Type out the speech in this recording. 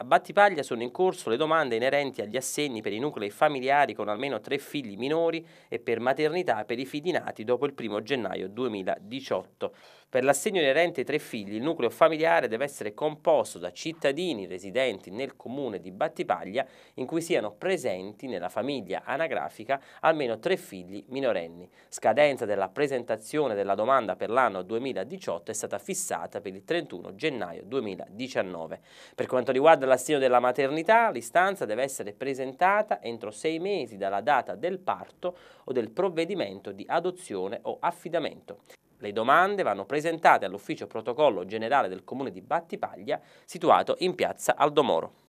A Battipaglia sono in corso le domande inerenti agli assegni per i nuclei familiari con almeno tre figli minori e per maternità per i figli nati dopo il 1 gennaio 2018. Per l'assegno inerente ai tre figli il nucleo familiare deve essere composto da cittadini residenti nel comune di Battipaglia in cui siano presenti nella famiglia anagrafica almeno tre figli minorenni. Scadenza della presentazione della domanda per l'anno 2018 è stata fissata per il 31 gennaio 2019. Per quanto riguarda l'asilo della maternità, l'istanza deve essere presentata entro sei mesi dalla data del parto o del provvedimento di adozione o affidamento. Le domande vanno presentate all'ufficio protocollo generale del comune di Battipaglia, situato in piazza Aldomoro.